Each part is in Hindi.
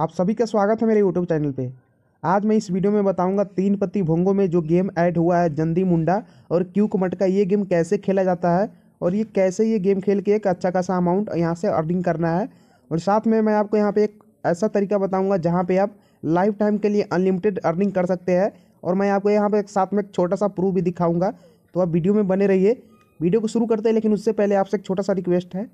आप सभी का स्वागत है मेरे यूट्यूब चैनल पे आज मैं इस वीडियो में बताऊंगा तीन पत्ती भोंगों में जो गेम ऐड हुआ है जंदी मुंडा और क्यू कमट का ये गेम कैसे खेला जाता है और ये कैसे ये गेम खेल के एक अच्छा खासा अमाउंट यहाँ से अर्निंग करना है और साथ में मैं आपको यहाँ पर एक ऐसा तरीका बताऊँगा जहाँ पर आप लाइफ टाइम के लिए अनलिमिटेड अर्निंग कर सकते हैं और मैं आपको यहाँ पर साथ में एक छोटा सा प्रूफ भी दिखाऊँगा तो आप वीडियो में बने रहिए वीडियो को शुरू करते हैं लेकिन उससे पहले आपसे एक छोटा सा रिक्वेस्ट है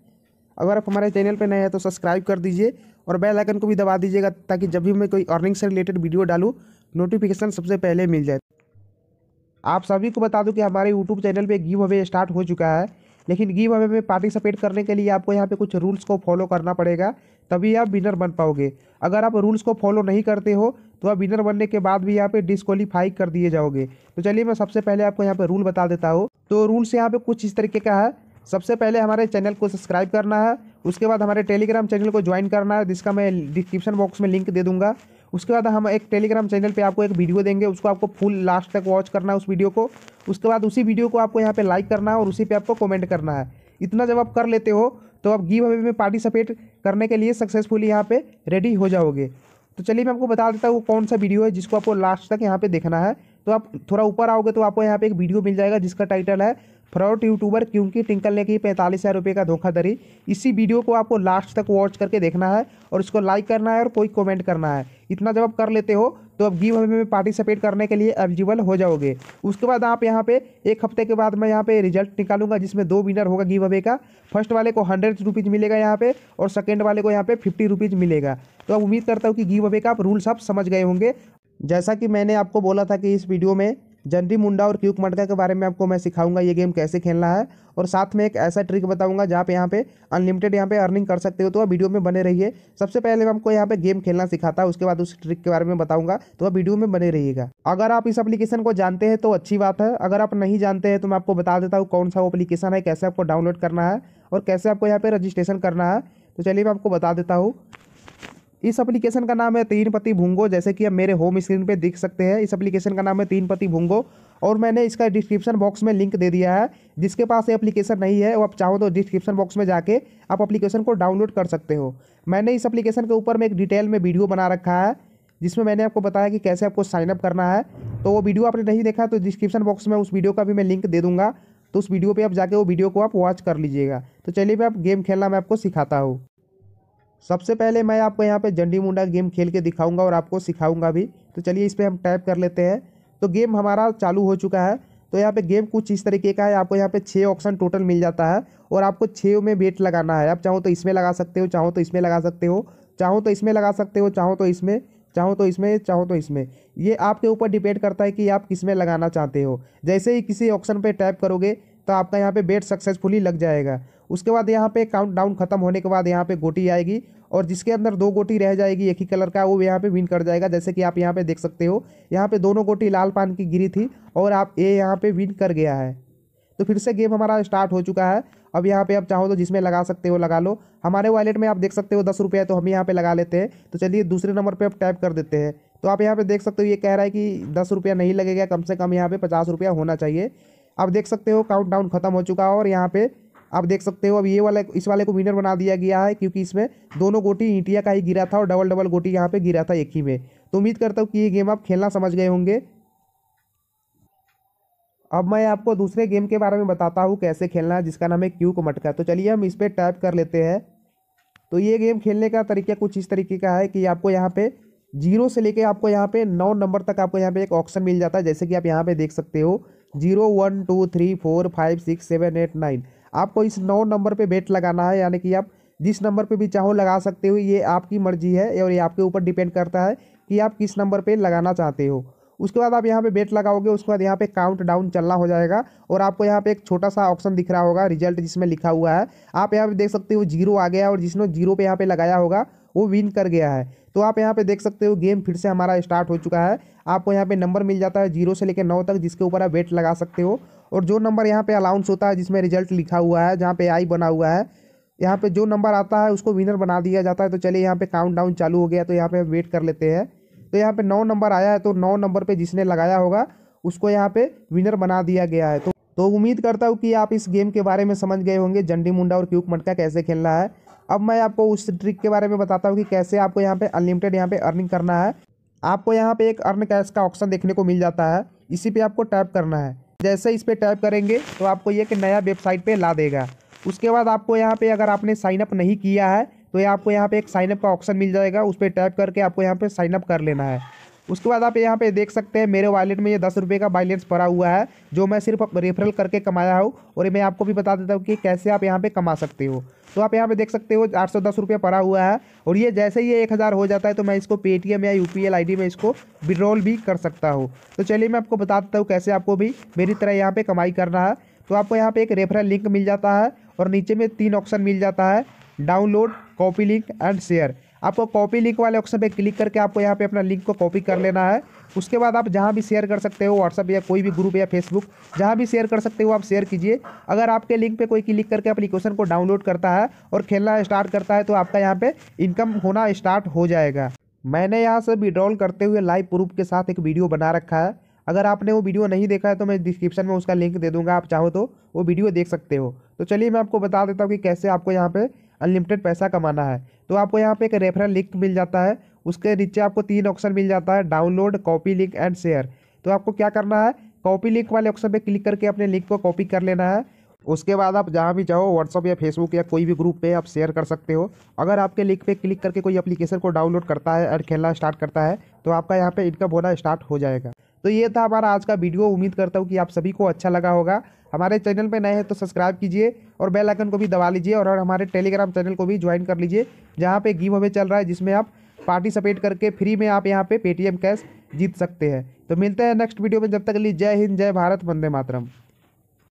अगर आप हमारे चैनल पर नए हैं तो सब्सक्राइब कर दीजिए और बेल आइकन को भी दबा दीजिएगा ताकि जब भी मैं कोई अर्निंग से रिलेटेड वीडियो डालूँ नोटिफिकेशन सबसे पहले मिल जाए आप सभी को बता दूं कि हमारे यूट्यूब चैनल पे गिव अवे स्टार्ट हो चुका है लेकिन गिव अवे में पार्टिसिपेट करने के लिए आपको यहाँ पे कुछ रूल्स को फॉलो करना पड़ेगा तभी आप विनर बन पाओगे अगर आप रूल्स को फॉलो नहीं करते हो तो आप विनर बनने के बाद भी यहाँ पे डिस्कालीफाई कर दिए जाओगे तो चलिए मैं सबसे पहले आपको यहाँ पे रूल बता देता हूँ तो रूल्स यहाँ पे कुछ इस तरीके का है सबसे पहले हमारे चैनल को सब्सक्राइब करना है उसके बाद हमारे टेलीग्राम चैनल को ज्वाइन करना है जिसका मैं डिस्क्रिप्शन बॉक्स में लिंक दे दूंगा उसके बाद हम एक टेलीग्राम चैनल पे आपको एक वीडियो देंगे उसको आपको फुल लास्ट तक वॉच करना है उस वीडियो को उसके बाद उसी वीडियो को आपको यहाँ पे लाइक करना है और उसी पे आपको कमेंट करना है इतना जब आप कर लेते हो तो आप गिव अवे में पार्टिसिपेट करने के लिए सक्सेसफुली यहाँ पर रेडी हो जाओगे तो चलिए मैं आपको बता देता हूँ वो कौन सा वीडियो है जिसको आपको लास्ट तक यहाँ पे देखना है तो आप थोड़ा ऊपर आओगे तो आपको यहाँ पर एक वीडियो मिल जाएगा जिसका टाइटल है फ्रॉड यूट्यूबर क्योंकि टिंकल ने की पैंतालीस हज़ार रुपये का धोखाधड़ी इसी वीडियो को आपको लास्ट तक वॉच करके देखना है और इसको लाइक करना है और कोई कमेंट करना है इतना जब आप कर लेते हो तो अब गिव हवे में पार्टिसिपेट करने के लिए एलिजिबल हो जाओगे उसके बाद आप यहाँ पे एक हफ्ते के बाद मैं यहाँ पे रिजल्ट निकालूंगा जिसमें दो विनर होगा गिव अवे का फर्स्ट वाले को हंड्रेड रुपीज़ मिलेगा यहाँ पे और सेकेंड वाले को यहाँ पे फिफ्टी रुपीज़ मिलेगा तो अब उम्मीद करता हूँ कि गिव अवे का आप रूल्स आप समझ गए होंगे जैसा कि मैंने आपको बोला था कि इस वीडियो में जनरी मुंडा और क्यूक मटका के बारे में आपको मैं सिखाऊंगा ये गेम कैसे खेलना है और साथ में एक ऐसा ट्रिक बताऊंगा जहाँ पे यहाँ पे अनलिमिटेड यहाँ पे अर्निंग कर सकते हो तो वह वीडियो में बने रहिए सबसे पहले मैं आपको यहाँ पे गेम खेलना सिखाता है उसके बाद उस ट्रिक के बारे में बताऊंगा तो वह वीडियो में बने रहिएगा अगर आप इस अपलीकेशन को जानते हैं तो अच्छी बात है अगर आप नहीं जानते हैं तो मैं आपको बता देता हूँ कौन सा वो अपलीकेशन है कैसे आपको डाउनलोड करना है और कैसे आपको यहाँ पर रजिस्ट्रेशन करना है तो चलिए मैं आपको बता देता हूँ इस एप्लीकेशन का नाम है तीन पति भूंगो जैसे कि आप मेरे होम स्क्रीन पे देख सकते हैं इस एप्लीकेशन का नाम है तीन पति भूंगो और मैंने इसका डिस्क्रिप्शन बॉक्स में लिंक दे दिया है जिसके पास ये एप्लीकेशन नहीं है वो आप चाहो तो डिस्क्रिप्शन बॉक्स में जाके आप एप्लीकेशन को डाउनलोड कर सकते हो मैंने इस एप्लीकेशन के ऊपर में एक डिटेल में वीडियो बना रखा है जिसमें मैंने आपको बताया कि कैसे आपको साइनअप करना है तो वो वीडियो आपने नहीं देखा तो डिस्क्रिप्शन बॉक्स में उस वीडियो का भी मैं लिंक दे दूंगा तो उस वीडियो पे आप जाके वो वीडियो को आप वॉच कर लीजिएगा तो चलिए मैं आप गेम खेलना मैं आपको सिखाता हूँ सबसे पहले मैं आपको यहाँ पे जंडी मुंडा गेम खेल के दिखाऊंगा और आपको सिखाऊंगा भी तो चलिए इस पर हम टाइप कर लेते हैं तो गेम हमारा चालू हो चुका है तो यहाँ पे गेम कुछ इस तरीके का है आपको यहाँ पे छः ऑप्शन टोटल मिल जाता है और आपको छः में बेट लगाना है आप चाहो तो इसमें लगा सकते हो चाहो तो इसमें लगा सकते हो चाहो तो इसमें लगा सकते हो चाहो तो इसमें चाहो तो इसमें चाहो तो इसमें ये आपके ऊपर डिपेंड करता है कि आप किस में लगाना चाहते हो जैसे ही किसी ऑप्शन पर टाइप करोगे तो आपका यहाँ पे बेट सक्सेसफुली लग जाएगा उसके बाद यहाँ पे काउंट डाउन खत्म होने के बाद यहाँ पे गोटी आएगी और जिसके अंदर दो गोटी रह जाएगी एक ही कलर का वो यहाँ पे विन कर जाएगा जैसे कि आप यहाँ पे देख सकते हो यहाँ पे दोनों गोटी लाल पान की गिरी थी और आप ये यहाँ पे विन कर गया है तो फिर से गेम हमारा स्टार्ट हो चुका है अब यहाँ पे आप चाहो तो जिसमें लगा सकते हो लगा लो हमारे वॉलेट में आप देख सकते हो दस रुपये तो हम यहाँ पे लगा लेते हैं तो चलिए दूसरे नंबर पे आप टैप कर देते हैं तो आप यहाँ पे देख सकते हो ये कह रहा है कि दस रुपया नहीं लगेगा कम से कम यहाँ पे पचास रुपया होना चाहिए आप देख सकते हो काउंट डाउन खत्म हो चुका है और यहाँ पर आप देख सकते हो अब ये वाला इस वाले को विनर बना दिया गया है क्योंकि इसमें दोनों गोटी इंडिया का ही गिरा था और डबल डबल गोटी यहाँ पे गिरा था एक ही में तो उम्मीद करता हूँ कि ये गेम आप खेलना समझ गए होंगे अब मैं आपको दूसरे गेम के बारे में बताता हूँ कैसे खेलना है जिसका नाम है क्यू को मटका तो चलिए हम इस पर टाइप कर लेते हैं तो ये गेम खेलने का तरीका कुछ इस तरीके का है कि आपको यहाँ पे जीरो से लेके आपको यहाँ पे नौ नंबर तक आपको यहाँ पे एक ऑप्शन मिल जाता है जैसे कि आप यहाँ पे देख सकते हो zero one two three four five six seven eight nine आपको इस नौ नंबर पे बेट लगाना है यानी कि आप जिस नंबर पे भी चाहो लगा सकते हो ये आपकी मर्जी है और ये आपके ऊपर डिपेंड करता है कि आप किस नंबर पे लगाना चाहते हो उसके बाद आप यहाँ पे बेट लगाओगे उसके बाद यहाँ पे काउंट डाउन चलना हो जाएगा और आपको यहाँ पे एक छोटा सा ऑप्शन दिख रहा होगा रिजल्ट जिसमें लिखा हुआ है आप यहाँ पे देख सकते हो जीरो आ गया और जिसने जीरो पे यहाँ पे लगाया होगा वो विन कर गया है तो आप यहाँ पे देख सकते हो गेम फिर से हमारा स्टार्ट हो चुका है आपको यहाँ पे नंबर मिल जाता है जीरो से लेकर नौ तक जिसके ऊपर आप बेट लगा सकते हो और जो नंबर यहाँ पे अलाउंस होता है जिसमें रिजल्ट लिखा हुआ है जहाँ पे आई बना हुआ है यहाँ पे जो नंबर आता है उसको विनर बना दिया जाता है तो चलिए यहाँ पे काउंट डाउन चालू हो गया तो यहाँ पे वेट कर लेते हैं तो यहाँ पे नौ नंबर आया है तो नौ नंबर पे जिसने लगाया होगा उसको यहाँ पे विनर बना दिया गया है तो तो उम्मीद करता हूँ कि आप इस गेम के बारे में समझ गए होंगे जंडी मुंडा और क्यूक मटका कैसे खेलना है अब मैं आपको उस ट्रिक के बारे में बताता हूँ कि कैसे आपको यहाँ पे अनलिमिटेड यहाँ पे अर्निंग करना है आपको यहाँ पे एक अर्न कैश का ऑप्शन देखने को मिल जाता है इसी पे आपको टैप करना है जैसे इस पर टैप करेंगे तो आपको ये कि नया वेबसाइट पे ला देगा उसके बाद आपको यहाँ पे अगर आपने साइनअप नहीं किया है तो ये आपको यहाँ पे एक साइनअप का ऑप्शन मिल जाएगा उस पर टैप करके आपको यहाँ पे साइनअप कर लेना है उसके बाद आप यहाँ पे देख सकते हैं मेरे वॉलेट में ये दस रुपये का बैलेंस पड़ा हुआ है जो मैं सिर्फ रेफरल करके कमाया हूँ और मैं आपको भी बता देता हूँ कि कैसे आप यहाँ पर कमा सकते हो तो आप यहाँ पे देख सकते हो आठ सौ दस रुपये पड़ा हुआ है और ये जैसे ही ये एक हज़ार हो जाता है तो मैं इसको पेटीएम या यू पी में इसको विड्रॉल भी कर सकता हूँ तो चलिए मैं आपको बता देता हूँ कैसे आपको भी मेरी तरह यहाँ पर कमाई करना है तो आपको यहाँ पर एक रेफरल लिंक मिल जाता है और नीचे में तीन ऑप्शन मिल जाता है download copy link and share आपको कॉपी लिंक वाले ऑप्शन पे क्लिक करके आपको यहाँ पे अपना लिंक को कॉपी कर लेना है उसके बाद आप जहाँ भी शेयर कर सकते हो व्हाट्सअप या कोई भी ग्रुप या फेसबुक जहाँ भी शेयर कर सकते हो आप शेयर कीजिए अगर आपके लिंक पे कोई क्लिक करके क्वेश्चन को डाउनलोड करता है और खेलना स्टार्ट करता है तो आपका यहाँ पर इनकम होना स्टार्ट हो जाएगा मैंने यहाँ से विड्रॉल करते हुए लाइव प्रूफ के साथ एक वीडियो बना रखा है अगर आपने वो वीडियो नहीं देखा है तो मैं डिस्क्रिप्शन में उसका लिंक दे दूंगा आप चाहो तो वो वीडियो देख सकते हो तो चलिए मैं आपको बता देता हूँ कि कैसे आपको यहाँ पे अनलिमिटेड पैसा कमाना है तो आपको यहाँ पे एक रेफरल लिंक मिल जाता है उसके नीचे आपको तीन ऑप्शन मिल जाता है download copy link and share तो आपको क्या करना है कॉपी लिंक वाले ऑप्शन पे क्लिक करके अपने लिंक को कॉपी कर लेना है उसके बाद आप जहाँ भी जाओ व्हाट्सअप या फेसबुक या कोई भी ग्रुप पे आप शेयर कर सकते हो अगर आपके लिंक पे क्लिक करके कोई एप्लीकेशन को डाउनलोड करता है और खेलना स्टार्ट करता है तो आपका यहाँ पे इनकम होना स्टार्ट हो जाएगा तो ये था हमारा आज का वीडियो उम्मीद करता हूँ कि आप सभी को अच्छा लगा होगा हमारे चैनल पर नए हैं तो सब्सक्राइब कीजिए और बेल आइकन को भी दबा लीजिए और, हमारे टेलीग्राम चैनल को भी ज्वाइन कर लीजिए जहाँ पे गिव अवे चल रहा है जिसमें आप पार्टिसिपेट करके फ्री में आप यहाँ पे पेटीएम कैश जीत सकते हैं तो मिलते हैं नेक्स्ट वीडियो में जब तक के लिए जय हिंद जय भारत वंदे मातरम